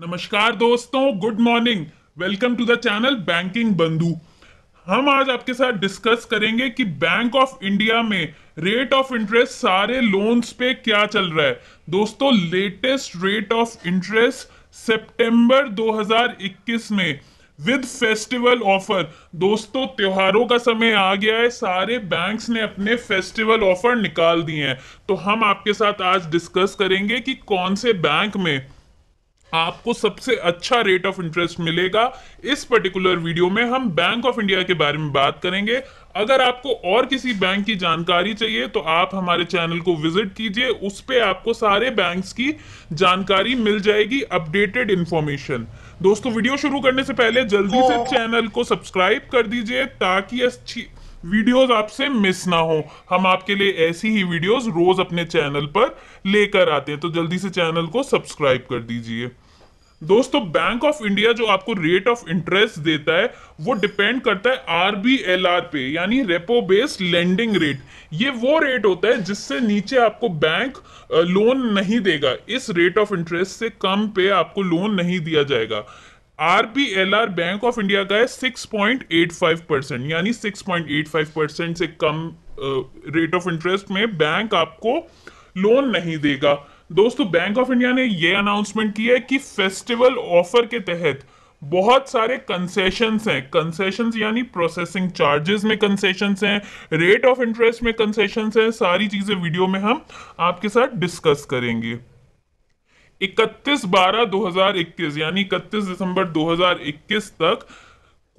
नमस्कार दोस्तों good morning welcome to the channel banking Bandhu हम आज आपके साथ डिस्कस करेंगे कि बैंक ऑफ इंडिया में रेट ऑफ इंटरेस्ट सारे लोन्स पे क्या चल रहा है दोस्तों लेटेस्ट रेट ऑफ इंटरेस्ट सितंबर 2021 में विद फेस्टिवल ऑफर दोस्तों त्योहारों का समय आ गया है सारे बैंक्स ने अपने फेस्टिवल ऑफर निकाल दिए हैं तो हम आपके साथ आज डिस्कस करेंगे कि कौन से बैंक में आपको सबसे अच्छा रेट ऑफ इंटरेस्ट मिलेगा इस पर्टिकुलर वीडियो में हम बैंक ऑफ इंडिया के बारे में बात करेंगे अगर आपको और किसी बैंक की जानकारी चाहिए तो आप हमारे चैनल को विजिट कीजिए उस पर आपको सारे बैंक्स की जानकारी मिल जाएगी अपडेटेड इंफॉर्मेशन दोस्तों वीडियो शुरू करने से पहले जल्दी से चैनल तो को सब्सक्राइब कर दीजिए ताकि अच्छी वीडियोस आपसे मिस ना हो हम आपके लिए ऐसी ही वीडियोस रोज अपने चैनल पर लेकर आते हैं तो जल्दी से चैनल को सब्सक्राइब कर दीजिए दोस्तों बैंक ऑफ इंडिया जो आपको रेट ऑफ इंटरेस्ट देता है वो डिपेंड करता है आरबीएलआर पे यानी रेपो बेस्ड लेंडिंग रेट ये वो रेट होता है जिससे नीचे आपको बैंक लोन नहीं देगा इस रेट ऑफ इंटरेस्ट से कम पे आपको लोन नहीं दिया जाएगा आरबीएलआर बैंक ऑफ इंडिया का है 6.85 परसेंट यानी 6.85 परसेंट से कम रेट ऑफ इंटरेस्ट में बैंक आपको लोन नहीं देगा दोस्तों बैंक ऑफ इंडिया ने यह अनाउंसमेंट किया है कि फेस्टिवल ऑफर के तहत बहुत सारे कंसेशंस हैं कंसेशंस यानी प्रोसेसिंग चार्जेस में कंसेशंस हैं रेट ऑफ इंटरेस्ट में कंसेशंस हैं सारी चीज़ें वीडियो में हम आपके साथ डिस्कस करेंगे इकतीस बारह 2021 यानी इकतीस दिसंबर 2021 तक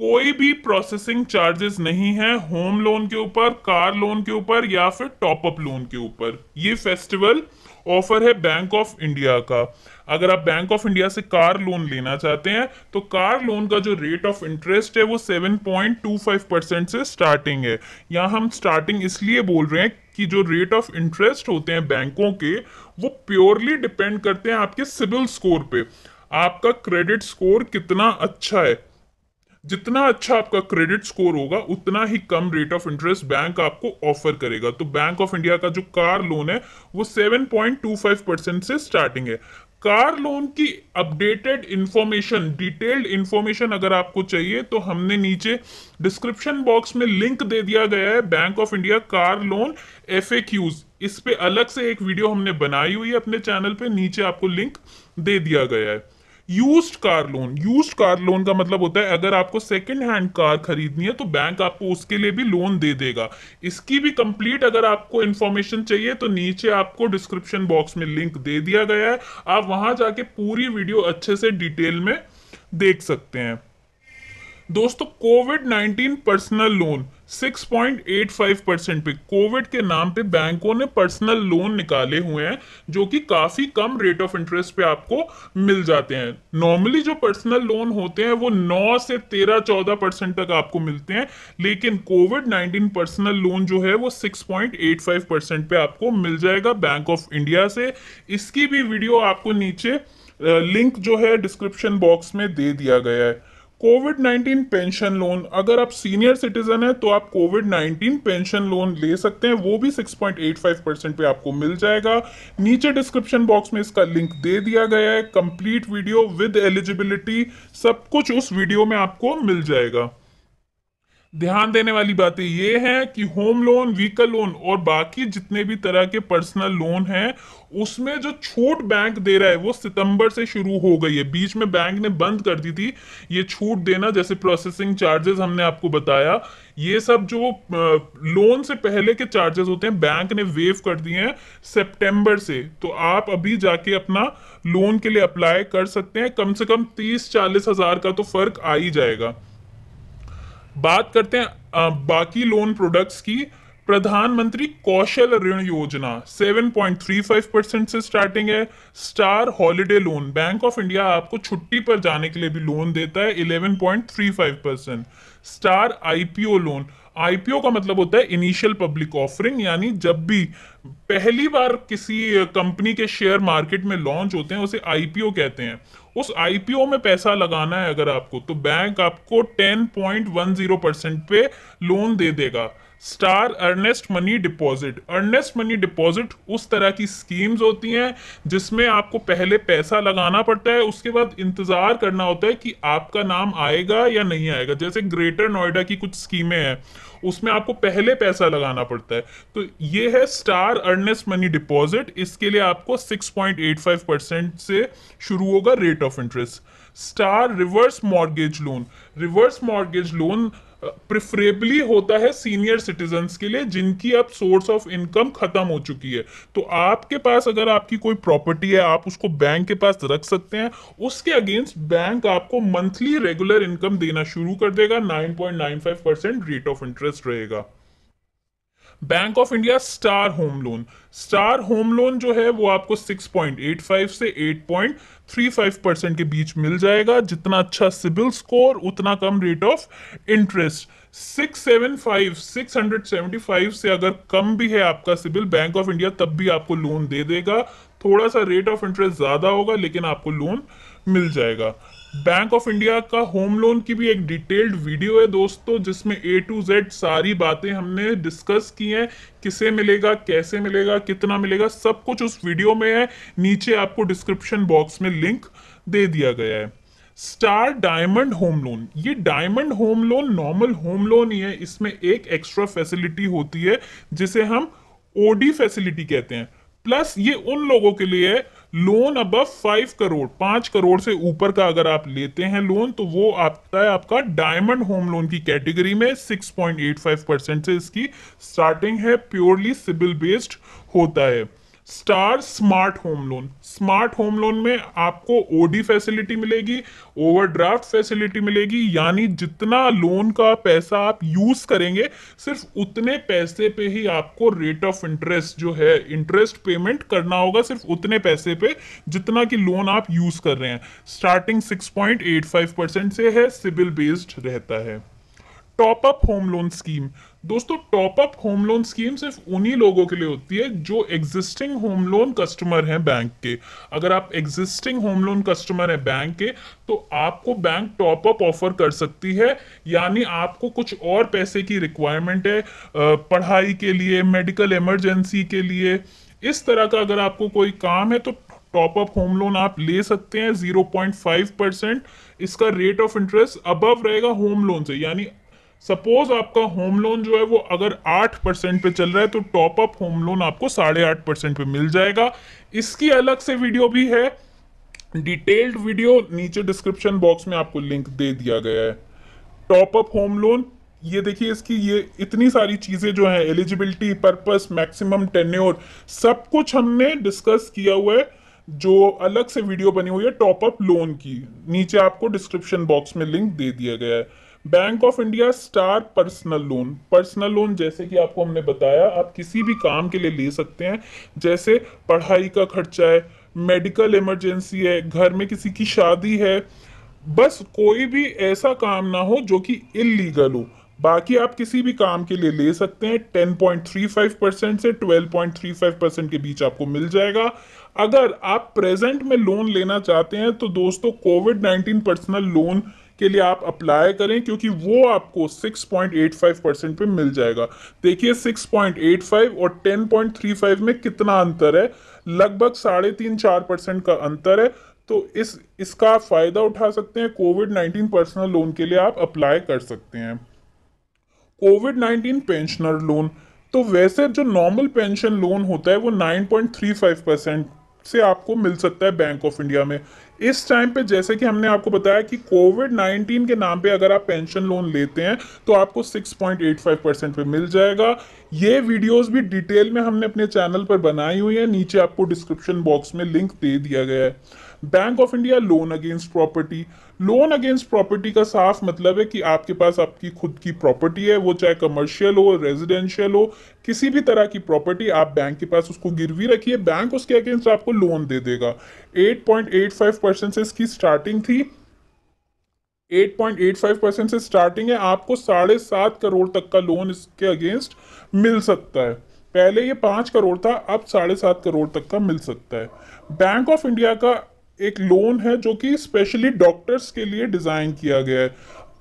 कोई भी प्रोसेसिंग चार्जेस नहीं है होम लोन के ऊपर कार लोन के ऊपर या फिर टॉप अप लोन के ऊपर ये फेस्टिवल ऑफर है बैंक ऑफ इंडिया का अगर आप बैंक ऑफ इंडिया से कार लोन लेना चाहते हैं तो कार लोन का जो रेट ऑफ इंटरेस्ट है वो 7.25 परसेंट से स्टार्टिंग है यहाँ हम स्टार्टिंग इसलिए बोल रहे हैं कि जो रेट ऑफ इंटरेस्ट होते हैं बैंकों के वो प्योरली डिपेंड करते हैं आपके सिबिल स्कोर पे आपका क्रेडिट स्कोर कितना अच्छा है जितना अच्छा आपका क्रेडिट स्कोर होगा उतना ही कम रेट ऑफ इंटरेस्ट बैंक आपको ऑफर करेगा तो बैंक ऑफ इंडिया का जो कार लोन है वो 7.25 परसेंट से स्टार्टिंग है कार लोन की अपडेटेड इंफॉर्मेशन डिटेल्ड इंफॉर्मेशन अगर आपको चाहिए तो हमने नीचे डिस्क्रिप्शन बॉक्स में लिंक दे दिया गया है Bank of India car loan एफ इस पे अलग से एक वीडियो हमने बनाई हुई है अपने चैनल पे नीचे आपको लिंक दे दिया गया है used car loan used car loan का मतलब होता है अगर आपको सेकेंड हैंड कार खरीदनी है तो बैंक आपको उसके लिए भी लोन दे देगा इसकी भी कंप्लीट अगर आपको इंफॉर्मेशन चाहिए तो नीचे आपको डिस्क्रिप्शन बॉक्स में लिंक दे दिया गया है आप वहां जाके पूरी वीडियो अच्छे से डिटेल में देख सकते हैं दोस्तों कोविड 19 पर्सनल लोन 6.85 परसेंट पे कोविड के नाम पे बैंकों ने पर्सनल लोन निकाले हुए हैं जो कि काफ़ी कम रेट ऑफ इंटरेस्ट पे आपको मिल जाते हैं नॉर्मली जो पर्सनल लोन होते हैं वो 9 से 13 14 परसेंट तक आपको मिलते हैं लेकिन कोविड 19 पर्सनल लोन जो है वो 6.85 परसेंट पे आपको मिल जाएगा बैंक ऑफ इंडिया से इसकी भी वीडियो आपको नीचे लिंक जो है डिस्क्रिप्शन बॉक्स में दे दिया गया है कोविड 19 पेंशन लोन अगर आप सीनियर सिटीजन है तो आप कोविड 19 पेंशन लोन ले सकते हैं वो भी 6.85 परसेंट पे आपको मिल जाएगा नीचे डिस्क्रिप्शन बॉक्स में इसका लिंक दे दिया गया है कंप्लीट वीडियो विद एलिजिबिलिटी सब कुछ उस वीडियो में आपको मिल जाएगा ध्यान देने वाली बातें ये है कि होम लोन व्हीकल लोन और बाकी जितने भी तरह के पर्सनल लोन हैं उसमें जो छूट बैंक दे रहा है वो सितंबर से शुरू हो गई है बीच में बैंक ने बंद कर दी थी ये छूट देना जैसे प्रोसेसिंग चार्जेस हमने आपको बताया ये सब जो लोन से पहले के चार्जेस होते हैं बैंक ने वेव कर दिए हैं सेप्टेम्बर से तो आप अभी जाके अपना लोन के लिए अप्लाई कर सकते हैं कम से कम तीस चालीस हजार का तो फर्क आ ही जाएगा बात करते हैं बाकी लोन प्रोडक्ट्स की प्रधानमंत्री कौशल ऋण योजना 7.35 परसेंट से स्टार्टिंग है star holiday loan Bank of India आपको छुट्टी पर जाने के लिए भी लोन देता है 11.35 percent star IPO loan IPO का मतलब होता है इनिशियल पब्लिक ऑफरिंग यानी जब भी पहली बार किसी कंपनी के शेयर मार्केट में लॉन्च होते हैं उसे आईपीओ कहते हैं उस आईपीओ में पैसा लगाना है अगर आपको तो बैंक आपको ten point one zero percent पे लोन दे देगा star earnest money deposit earnest money deposit उस तरह की स्कीम्स होती हैं जिसमें आपको पहले पैसा लगाना पड़ता है उसके बाद इंतज़ार करना होता है कि आपका नाम आएगा या नहीं आएगा जैसे ग्रेटर नोएडा की कुछ स्कीमें हैं उसमें आपको पहले पैसा लगाना पड़ता है तो ये है स्टार अर्नेस्ट मनी डिपॉजिट इसके लिए आपको 6.85 परसेंट से शुरू होगा rate of interest star reverse mortgage loan reverse mortgage loan preferably होता है सीनियर सिटीजन के लिए जिनकी अब सोर्स ऑफ इनकम खत्म हो चुकी है तो आपके पास अगर आपकी कोई प्रॉपर्टी है आप उसको बैंक के पास रख सकते हैं उसके अगेंस्ट बैंक आपको मंथली रेगुलर इनकम देना शुरू कर देगा 9.95 परसेंट रेट ऑफ इंटरेस्ट रहेगा Bank of India star home loan star home loan जो है वो आपको 6.85 से 8.35 परसेंट के बीच मिल जाएगा जितना अच्छा सिबिल स्कोर उतना कम रेट ऑफ इंटरेस्ट 675 675 से अगर कम भी है आपका सिबिल बैंक ऑफ इंडिया तब भी आपको लोन दे देगा थोड़ा सा रेट ऑफ इंटरेस्ट ज़्यादा होगा लेकिन आपको लोन मिल जाएगा बैंक ऑफ इंडिया का होम लोन की भी एक डिटेल्ड वीडियो है दोस्तों जिसमें ए टू जेड सारी बातें हमने डिस्कस की हैं किसे मिलेगा कैसे मिलेगा कितना मिलेगा सब कुछ उस वीडियो में है नीचे आपको डिस्क्रिप्शन बॉक्स में लिंक दे दिया गया है स्टार डायमंड होम लोन ये diamond home loan normal home loan ही है इसमें एक एक्स्ट्रा फैसिलिटी होती है जिसे हम ओडी फैसिलिटी कहते हैं प्लस ये उन लोगों के लिए है लोन अब फाइव करोड़ पांच करोड़ से ऊपर का अगर आप लेते हैं लोन तो वो आता है आपका डायमंड होम लोन की कैटेगरी में six point eight five percent से इसकी स्टार्टिंग है प्योरली सिबिल बेस्ड होता है star smart home loan smart home loan में आपको ओडी फैसिलिटी मिलेगी ओवरड्राफ्ट फैसिलिटी मिलेगी यानी जितना लोन का पैसा आप यूज करेंगे सिर्फ उतने पैसे पे ही आपको रेट ऑफ इंटरेस्ट जो है इंटरेस्ट पेमेंट करना होगा सिर्फ उतने पैसे पे जितना कि लोन आप यूज कर रहे हैं स्टार्टिंग 6.85 परसेंट से है सिविल बेस्ड रहता है top up home loan scheme दोस्तों top up home loan scheme सिर्फ उन्हीं लोगों के लिए होती है जो एग्जिस्टिंग होम लोन कस्टमर हैं बैंक के अगर आप एग्जिस्टिंग होम लोन कस्टमर हैं बैंक के तो आपको बैंक टॉप अप ऑफर कर सकती है यानी आपको कुछ और पैसे की रिक्वायरमेंट है पढ़ाई के लिए मेडिकल इमरजेंसी के लिए इस तरह का अगर आपको कोई काम है तो टॉप अप होम लोन आप ले सकते हैं 0.5 परसेंट इसका रेट ऑफ इंटरेस्ट अबव रहेगा होम लोन से यानी सपोज आपका होम लोन जो है वो अगर आठ परसेंट पे चल रहा है तो टॉप अप होम लोन आपको साढ़े आठ परसेंट पे मिल जाएगा इसकी अलग से वीडियो भी है डिटेल्ड वीडियो नीचे डिस्क्रिप्शन बॉक्स में आपको लिंक दे दिया गया है टॉप अप होम लोन ये देखिए इसकी ये इतनी सारी चीज़ें जो है एलिजिबिलिटी पर्पस मैक्सिमम टेन्योर सब कुछ हमने डिस्कस किया हुआ है जो अलग से वीडियो बनी हुई है टॉप अप लोन की नीचे आपको डिस्क्रिप्शन बॉक्स में लिंक दे दिया गया है Bank of India star personal loan personal loan जैसे कि आपको हमने बताया आप किसी भी काम के लिए ले सकते हैं जैसे पढ़ाई का खर्चा है मेडिकल इमरजेंसी है घर में किसी की शादी है बस कोई भी ऐसा काम ना हो जो कि इलीगल हो बाकी आप किसी भी काम के लिए ले सकते हैं 10.35 परसेंट से 12.35 परसेंट के बीच आपको मिल जाएगा अगर आप प्रेजेंट में लोन लेना चाहते हैं तो दोस्तों कोविड 19 पर्सनल लोन के लिए आप अप्लाई करें क्योंकि वो आपको 6.85 परसेंट पे मिल जाएगा देखिए 6.85 और 10.35 में कितना अंतर है लगभग साढ़े तीन चार परसेंट का अंतर है तो इस इसका आप फ़ायदा उठा सकते हैं कोविड 19 पर्सनल लोन के लिए आप अप्लाई कर सकते हैं कोविड नाइन्टीन पेंशनर लोन तो वैसे जो नॉर्मल पेंशन लोन होता है वो 9.35 परसेंट से आपको मिल सकता है बैंक ऑफ इंडिया में इस टाइम पे जैसे कि हमने आपको बताया कि कोविड 19 के नाम पे अगर आप पेंशन लोन लेते हैं तो आपको 6.85 परसेंट पे मिल जाएगा ये वीडियोस भी डिटेल में हमने अपने चैनल पर बनाई हुई है नीचे आपको डिस्क्रिप्शन बॉक्स में लिंक दे दिया गया है Bank of India loan against property loan against property का साफ मतलब है कि आपके पास आपकी खुद की प्रॉपर्टी है वो चाहे कमर्शियल हो रेजिडेंशियल हो किसी भी तरह की प्रॉपर्टी आप बैंक के पास उसको गिरवी रखिए बैंक उसके अगेंस्ट आपको लोन दे देगा 8.85 परसेंट से इसकी स्टार्टिंग थी 8.85 परसेंट से स्टार्टिंग है आपको साढ़े सात करोड़ तक का लोन इसके अगेंस्ट मिल सकता है पहले ये पाँच करोड़ था अब साढ़े सात करोड़ तक का मिल सकता है बैंक ऑफ इंडिया का एक लोन है जो कि स्पेशली डॉक्टर्स के लिए डिज़ाइन किया गया है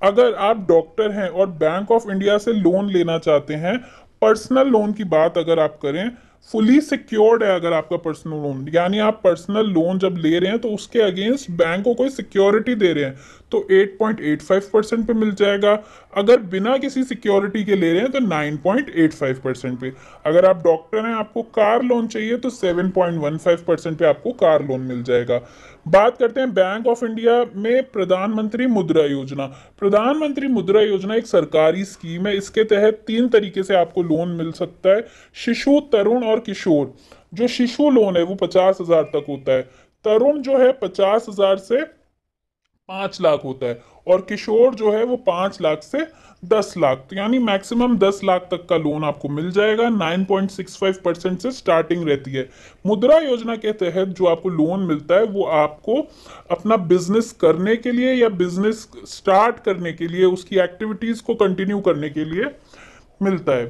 अगर आप डॉक्टर हैं और बैंक ऑफ इंडिया से लोन लेना चाहते हैं पर्सनल लोन की बात अगर आप करें फुली सिक्योर्ड है अगर आपका पर्सनल लोन यानी आप पर्सनल लोन जब ले रहे हैं तो उसके अगेंस्ट बैंक को कोई सिक्योरिटी दे रहे हैं तो 8.85 परसेंट पे मिल जाएगा अगर बिना किसी सिक्योरिटी के ले रहे हैं तो 9.85 परसेंट पे अगर आप डॉक्टर हैं आपको कार लोन चाहिए तो 7.15 परसेंट पे आपको कार लोन मिल जाएगा बात करते हैं बैंक ऑफ इंडिया में प्रधानमंत्री मुद्रा योजना प्रधानमंत्री मुद्रा योजना एक सरकारी स्कीम है इसके तहत तीन तरीके से आपको लोन मिल सकता है शिशु तरुण और और किशोर जो शिशु लोन है वो पचास हजार तक होता है तरुण जो है पचास हजार से पांच लाख होता है और किशोर जो है वो पांच लाख से दस लाख तो यानी मैक्सिमम दस लाख तक का लोन आपको मिल जाएगा nine point six five percent से स्टार्टिंग रहती है मुद्रा योजना के तहत जो आपको लोन मिलता है वो आपको अपना बिजनेस करने के लिए या बिजनेस स्टार्ट करने के लिए उसकी एक्टिविटीज़ को कंटिन्यू करने के लिए मिलता है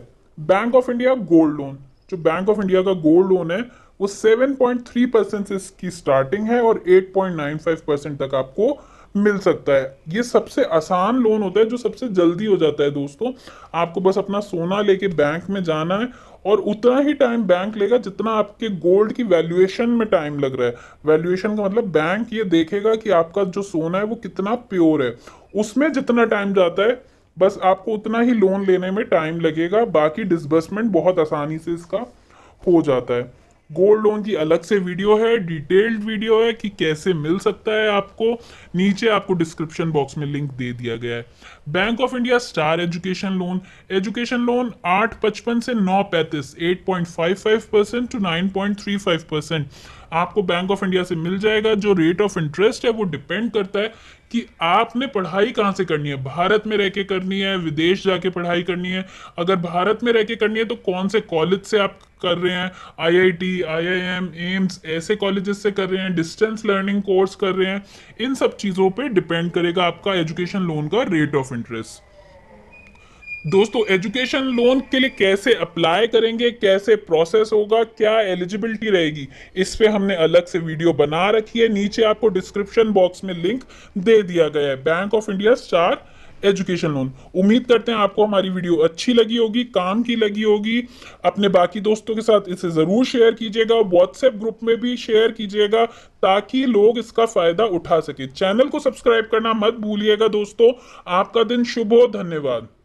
Bank of India gold loan जो बैंक ऑफ इंडिया का गोल्ड लोन है वो 7.3 परसेंट से इसकी स्टार्टिंग है और 8.95 परसेंट तक आपको मिल सकता है ये सबसे आसान लोन होता है जो सबसे जल्दी हो जाता है दोस्तों आपको बस अपना सोना लेके बैंक में जाना है और उतना ही टाइम बैंक लेगा जितना आपके गोल्ड की वैल्यूएशन में टाइम लग रहा है वैल्यूएशन का मतलब बैंक ये देखेगा कि आपका जो सोना है वो कितना प्योर है उसमें जितना टाइम जाता है बस आपको उतना ही लोन लेने में टाइम लगेगा बाकी डिसबर्समेंट बहुत आसानी से इसका हो जाता है गोल्ड लोन की अलग से वीडियो है डिटेल्ड वीडियो है कि कैसे मिल सकता है आपको नीचे आपको डिस्क्रिप्शन बॉक्स में लिंक दे दिया गया है Bank of India star education loan education loan आठ पचपन से नौ पैंतीस eight point five five percent to nine point three five percent आपको बैंक ऑफ इंडिया से मिल जाएगा जो रेट ऑफ इंटरेस्ट है वो डिपेंड करता है कि आपने पढ़ाई कहाँ से करनी है भारत में रह के करनी है विदेश जाके पढ़ाई करनी है अगर भारत में रह के करनी है तो कौन से कॉलेज से आप कर रहे हैं आईआईटी, आईआईएम, एम्स ऐसे कॉलेजेस से कर रहे हैं डिस्टेंस लर्निंग कोर्स कर रहे हैं इन सब चीज़ों पे डिपेंड करेगा आपका एजुकेशन लोन का रेट ऑफ इंटरेस्ट दोस्तों एजुकेशन लोन के लिए कैसे अप्लाई करेंगे कैसे प्रोसेस होगा क्या एलिजिबिलिटी रहेगी इस पर हमने अलग से वीडियो बना रखी है नीचे आपको डिस्क्रिप्शन बॉक्स में लिंक दे दिया गया है Bank of India star education loan उम्मीद करते हैं आपको हमारी वीडियो अच्छी लगी होगी काम की लगी होगी अपने बाकी दोस्तों के साथ इसे ज़रूर शेयर कीजिएगा व्हाट्सएप ग्रुप में भी शेयर कीजिएगा ताकि लोग इसका फ़ायदा उठा सके चैनल को सब्सक्राइब करना मत भूलिएगा दोस्तों आपका दिन शुभ हो धन्यवाद